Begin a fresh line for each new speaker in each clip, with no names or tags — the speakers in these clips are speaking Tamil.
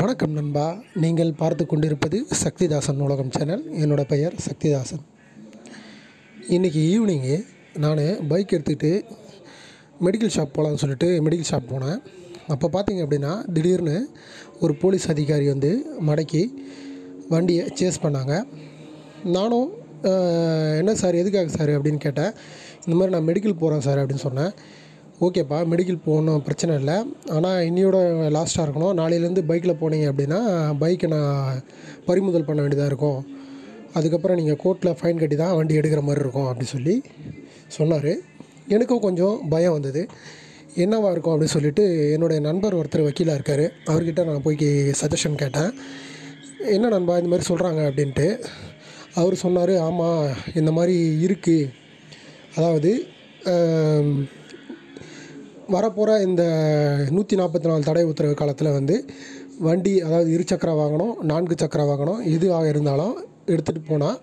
வணக்கம் நண்பா நீங்கள் பார்த்து கொண்டிருப்பது சக்திதாசன் உலகம் சேனல் என்னோடய பெயர் சக்திதாசன் இன்றைக்கி ஈவினிங்கு நான் பைக் எடுத்துக்கிட்டு மெடிக்கல் ஷாப் போகலான்னு சொல்லிட்டு மெடிக்கல் ஷாப் போனேன் அப்போ பார்த்தீங்க அப்படின்னா திடீர்னு ஒரு போலீஸ் அதிகாரி வந்து மடக்கி வண்டியை சேஸ் பண்ணாங்க நானும் என்ன சார் எதுக்காக சார் அப்படின்னு கேட்டேன் இந்த மாதிரி நான் மெடிக்கல் போகிறேன் சார் அப்படின்னு சொன்னேன் ஓகேப்பா மெடிக்கல் போகணும் பிரச்சனை இல்லை ஆனால் இன்னையோட லாஸ்ட்டாக இருக்கணும் நாளையிலேருந்து பைக்கில் போனீங்க அப்படின்னா பைக்கை நான் பறிமுதல் பண்ண வேண்டியதாக இருக்கும் அதுக்கப்புறம் நீங்கள் கோர்ட்டில் ஃபைன் கட்டி தான் வண்டி எடுக்கிற மாதிரி இருக்கும் அப்படி சொல்லி சொன்னார் எனக்கும் கொஞ்சம் பயம் வந்தது என்னவாக இருக்கும் அப்படின்னு சொல்லிட்டு என்னுடைய நண்பர் ஒருத்தர் வக்கீலாக இருக்கார் அவர்கிட்ட நான் போய் சஜஷன் கேட்டேன் என்ன நண்பா இந்த மாதிரி சொல்கிறாங்க அப்படின்ட்டு அவர் சொன்னார் ஆமாம் இந்த மாதிரி இருக்குது அதாவது வரப்போகிற இந்த நூற்றி நாற்பத்தி நாலு தடை உத்தரவு காலத்தில் வந்து வண்டி அதாவது இருசக்கர வாகனம் நான்கு சக்கர வாகனம் எதுவாக இருந்தாலும் எடுத்துகிட்டு போனால்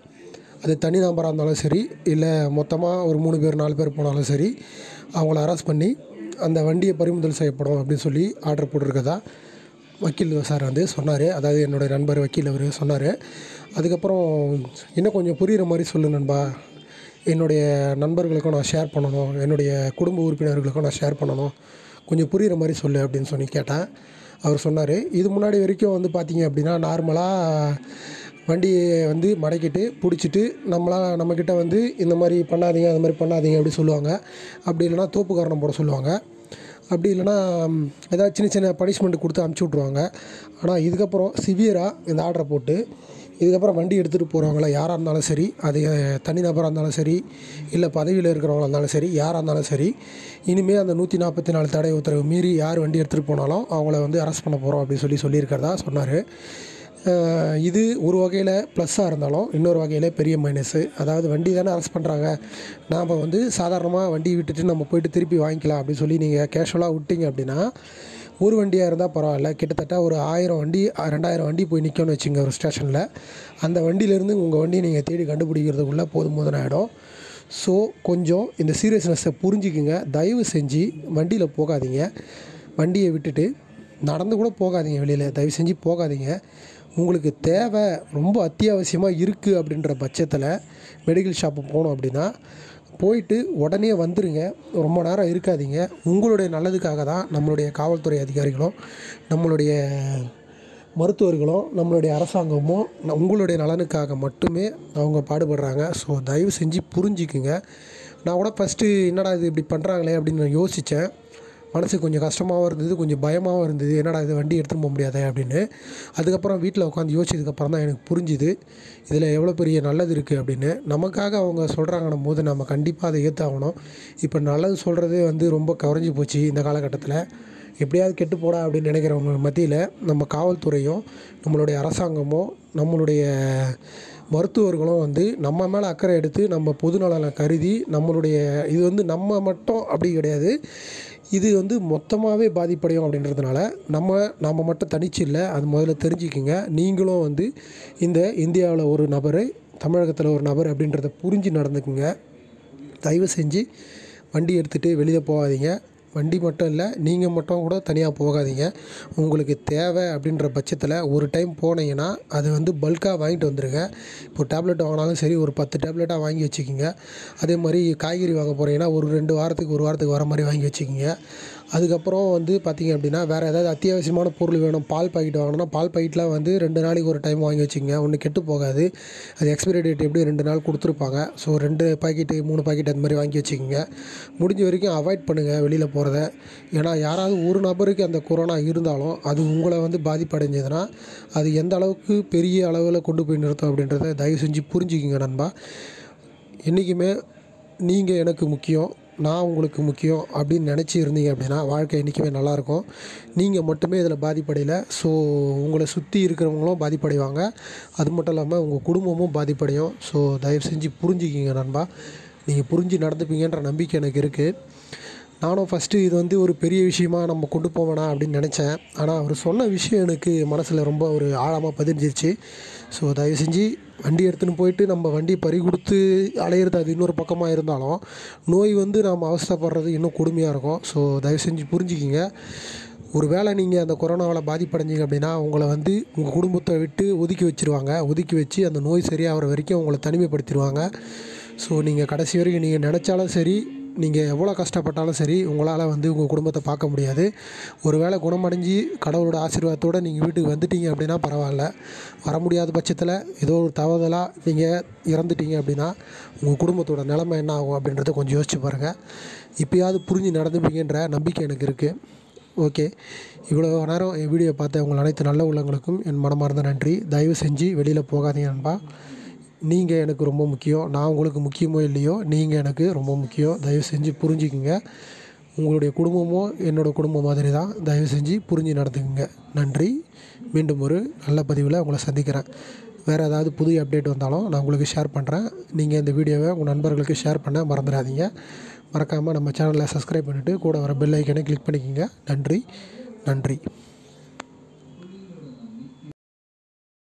அது தனி நம்பராக இருந்தாலும் சரி இல்லை மொத்தமாக ஒரு மூணு பேர் நாலு பேர் போனாலும் சரி அவங்கள அரெஸ்ட் பண்ணி அந்த வண்டியை பறிமுதல் செய்யப்படும் அப்படின்னு சொல்லி ஆர்டர் போட்டிருக்கதா வக்கீல் சார் வந்து சொன்னார் அதாவது என்னுடைய நண்பர் வக்கீல் அவர் சொன்னார் அதுக்கப்புறம் இன்னும் கொஞ்சம் புரிகிற மாதிரி சொல்லு நண்பா என்னுடைய நண்பர்களுக்கும் நான் ஷேர் பண்ணணும் என்னுடைய குடும்ப உறுப்பினர்களுக்கும் நான் ஷேர் பண்ணணும் கொஞ்சம் புரிகிற மாதிரி சொல்லு அப்படின்னு சொல்லி கேட்டேன் அவர் சொன்னார் இது முன்னாடி வரைக்கும் வந்து பார்த்திங்க அப்படின்னா நார்மலாக வண்டியை வந்து மடக்கிட்டு பிடிச்சிட்டு நம்மளாக நம்மக்கிட்ட வந்து இந்த மாதிரி பண்ணாதீங்க அந்த மாதிரி பண்ணாதீங்க அப்படி சொல்லுவாங்க அப்படி இல்லைன்னா தோப்பு காரணம் போட சொல்லுவாங்க அப்படி இல்லைனா ஏதாவது சின்ன சின்ன பனிஷ்மெண்ட் கொடுத்து அனுப்பிச்சி விட்ருவாங்க ஆனால் இதுக்கப்புறம் சிவியராக இந்த ஆர்டரை போட்டு இதுக்கப்புறம் வண்டி எடுத்துகிட்டு போகிறவங்களா யாராக இருந்தாலும் சரி அது தனிநபராக இருந்தாலும் சரி இல்லை பதவியில் இருக்கிறவங்களா இருந்தாலும் சரி யாராக இருந்தாலும் சரி இனிமேல் அந்த நூற்றி நாற்பத்தி நாலு தடை உத்தரவு மீறி யார் வண்டி எடுத்துகிட்டு போனாலும் அவங்கள வந்து அரெஸ்ட் பண்ண போகிறோம் அப்படின்னு சொல்லி சொல்லியிருக்கிறதா சொன்னார் இது ஒரு வகையில் ப்ளஸ்ஸாக இருந்தாலும் இன்னொரு வகையில் பெரிய மைனஸு அதாவது வண்டி தானே அரெஸ்ட் பண்ணுறாங்க நாம் வந்து சாதாரணமாக வண்டி விட்டுட்டு நம்ம போயிட்டு திருப்பி வாங்கிக்கலாம் அப்படின்னு சொல்லி நீங்கள் கேஷுவலாக விட்டிங்க அப்படின்னா ஒரு வண்டியாக இருந்தால் பரவாயில்ல கிட்டத்தட்ட ஒரு ஆயிரம் வண்டி ரெண்டாயிரம் வண்டி போய் நிற்கணும்னு வச்சுங்க ஒரு ஸ்டேஷனில் அந்த வண்டியிலேருந்து உங்கள் வண்டியை நீங்கள் தேடி கண்டுபிடிக்கிறதுக்குள்ளே போதும் போதும் ஆகிடும் ஸோ கொஞ்சம் இந்த சீரியஸ்னஸை புரிஞ்சுக்குங்க தயவு செஞ்சு வண்டியில் போகாதீங்க வண்டியை விட்டுட்டு நடந்து கூட போகாதீங்க வெளியில் தயவு செஞ்சு போகாதீங்க உங்களுக்கு தேவை ரொம்ப அத்தியாவசியமாக இருக்குது அப்படின்ற பட்சத்தில் மெடிக்கல் ஷாப்பு போகணும் அப்படின்னா போயிட்டு உடனே வந்துடுங்க ரொம்ப நேரம் இருக்காதீங்க உங்களுடைய நல்லதுக்காக தான் நம்மளுடைய காவல்துறை அதிகாரிகளும் நம்மளுடைய மருத்துவர்களும் நம்மளுடைய அரசாங்கமும் உங்களுடைய நலனுக்காக மட்டுமே அவங்க பாடுபடுறாங்க ஸோ தயவு செஞ்சு புரிஞ்சுக்குங்க நான் கூட ஃபஸ்ட்டு என்னடா இது இப்படி பண்ணுறாங்களே அப்படின்னு நான் யோசித்தேன் மனசுக்கு கொஞ்சம் கஷ்டமாகவும் இருந்தது கொஞ்சம் பயமாகவும் இருந்தது என்னடா இது வண்டி எடுத்துன்னு போக முடியாதே அப்படின்னு அதுக்கப்புறம் வீட்டில் உட்காந்து யோசிச்சதுக்கப்புறம் தான் எனக்கு புரிஞ்சுது இதில் எவ்வளோ பெரிய நல்லது இருக்குது அப்படின்னு நமக்காக அவங்க சொல்கிறாங்கன்னும் போது நம்ம கண்டிப்பாக அதை ஏற்றாகணும் இப்போ நல்லது சொல்கிறதே வந்து ரொம்ப குறைஞ்சி போச்சு இந்த காலகட்டத்தில் எப்படியாவது கெட்டு போடா அப்படின்னு நினைக்கிறவங்க மத்தியில் நம்ம காவல்துறையும் நம்மளுடைய அரசாங்கமும் நம்மளுடைய மருத்துவர்களும் வந்து நம்ம மேலே அக்கறை எடுத்து நம்ம பொது கருதி நம்மளுடைய இது வந்து நம்ம மட்டும் அப்படி கிடையாது இது வந்து மொத்தமாகவே பாதிப்படையும் அப்படின்றதுனால நம்ம நாம் மட்டும் தனிச்சு இல்லை அது முதல்ல தெரிஞ்சுக்கோங்க நீங்களும் வந்து இந்த இந்தியாவில் ஒரு நபர் தமிழகத்தில் ஒரு நபர் அப்படின்றத புரிஞ்சு நடந்துக்குங்க தயவு செஞ்சு வண்டி எடுத்துகிட்டு வெளியில் போகாதீங்க வண்டி மட்டும் இல்லை நீங்கள் மட்டும் கூட தனியாக போகாதீங்க உங்களுக்கு தேவை அப்படின்ற பட்சத்தில் ஒரு டைம் போனீங்கன்னா அது வந்து பல்காக வாங்கிட்டு வந்துடுங்க இப்போ டேப்லெட் வாங்கினாலும் சரி ஒரு பத்து டேப்லெட்டாக வாங்கி வச்சுக்கிங்க அதே மாதிரி காய்கறி வாங்க போகிறீங்கன்னா ஒரு ரெண்டு வாரத்துக்கு ஒரு வாரத்துக்கு வர மாதிரி வாங்கி வச்சுக்கிங்க அதுக்கப்புறம் வந்து பார்த்திங்க அப்படின்னா வேறு ஏதாவது அத்தியாவசியமான பொருள் வேணும் பால் பாக்கெட் வாங்கினா பால் பாக்கெட்லாம் வந்து ரெண்டு நாளைக்கு ஒரு டைம் வாங்கி வச்சுங்க ஒன்று கெட்டு போகாது அது எக்ஸ்பைரி டேட் எப்படி ரெண்டு நாள் கொடுத்துருப்பாங்க ஸோ ரெண்டு பாக்கெட்டு மூணு பாக்கெட் அந்த மாதிரி வாங்கி வச்சுக்கோங்க முடிஞ்ச வரைக்கும் அவாய்ட் பண்ணுங்கள் வெளியில் போகிறத ஏன்னா யாராவது ஒரு நபருக்கு அந்த கொரோனா இருந்தாலும் அது உங்களை வந்து பாதிப்படைஞ்சதுன்னா அது எந்த அளவுக்கு பெரிய அளவில் கொண்டு போய் நிறுத்தும் அப்படின்றத தயவு செஞ்சு புரிஞ்சுக்கிங்க நண்பா என்றைக்குமே நீங்கள் எனக்கு முக்கியம் நான் உங்களுக்கு முக்கியம் அப்படின்னு நினச்சி இருந்தீங்க அப்படின்னா வாழ்க்கை என்றைக்குமே நல்லாயிருக்கும் நீங்கள் மட்டுமே இதில் பாதிப்படையில ஸோ உங்களை சுற்றி இருக்கிறவங்களும் பாதிப்படைவாங்க அது மட்டும் இல்லாமல் உங்கள் குடும்பமும் பாதிப்படையும் ஸோ தயவு செஞ்சு புரிஞ்சுக்கிங்க நண்பா நீங்கள் புரிஞ்சு நடந்துப்பீங்கன்ற நம்பிக்கை எனக்கு இருக்குது நானும் ஃபஸ்ட்டு இது வந்து ஒரு பெரிய விஷயமாக நம்ம கொண்டு போவேனா அப்படின்னு நினச்சேன் ஆனால் அவர் சொன்ன விஷயம் எனக்கு மனசில் ரொம்ப ஒரு ஆழமாக பதிஞ்சிருச்சு ஸோ தயவு செஞ்சு வண்டி எடுத்துன்னு போயிட்டு நம்ம வண்டி பறி கொடுத்து அலையிறது அது இன்னொரு பக்கமாக இருந்தாலும் நோய் வந்து நாம் அவஸ்தப்படுறது இன்னும் கொடுமையாக இருக்கும் ஸோ தயவு செஞ்சு புரிஞ்சுக்கிங்க ஒரு வேளை நீங்கள் அந்த கொரோனாவில் பாதிப்படைஞ்சிங்க அப்படின்னா உங்களை வந்து உங்கள் குடும்பத்தை விட்டு ஒதுக்கி வச்சுருவாங்க ஒதுக்கி வச்சு அந்த நோய் சரியாகிற வரைக்கும் உங்களை தனிமைப்படுத்திடுவாங்க ஸோ நீங்கள் கடைசி வரைக்கும் நீங்கள் நினச்சாலும் சரி நீங்கள் எவ்வளோ கஷ்டப்பட்டாலும் சரி உங்களால் வந்து உங்கள் குடும்பத்தை பார்க்க முடியாது ஒரு வேளை குணமடைஞ்சு கடவுளோட ஆசீர்வாதத்தோடு நீங்கள் வீட்டுக்கு வந்துட்டீங்க அப்படின்னா பரவாயில்ல வர முடியாத பட்சத்தில் ஏதோ ஒரு தவறுதலாக நீங்கள் இறந்துட்டீங்க அப்படின்னா உங்கள் குடும்பத்தோட நிலைமை என்ன ஆகும் அப்படின்றத கொஞ்சம் யோசிச்சு பாருங்கள் இப்போயாவது புரிஞ்சு நடந்துப்பீங்கன்ற நம்பிக்கை எனக்கு இருக்குது ஓகே இவ்வளோ நேரம் என் வீடியோ பார்த்த உங்கள் அனைத்து நல்ல உள்ளங்களுக்கும் என் மனமார்ந்த நன்றி தயவு செஞ்சு வெளியில் போகாதீங்க நண்பா நீங்கள் எனக்கு ரொம்ப முக்கியம் நான் உங்களுக்கு முக்கியமோ இல்லையோ நீங்கள் எனக்கு ரொம்ப முக்கியம் தயவு செஞ்சு புரிஞ்சுக்குங்க உங்களுடைய குடும்பமோ என்னோடய குடும்பம் மாதிரி தான் தயவு செஞ்சு புரிஞ்சு நடத்துக்குங்க நன்றி மீண்டும் ஒரு நல்ல பதிவில் உங்களை சந்திக்கிறேன் வேறு ஏதாவது புதிய அப்டேட் வந்தாலும் நான் உங்களுக்கு ஷேர் பண்ணுறேன் நீங்கள் இந்த வீடியோவை உங்கள் நண்பர்களுக்கு ஷேர் பண்ண மறந்துடாதீங்க மறக்காமல் நம்ம சேனலை சப்ஸ்கிரைப் பண்ணிவிட்டு கூட வர பெல் ஐக்கனை கிளிக் பண்ணிக்கோங்க நன்றி நன்றி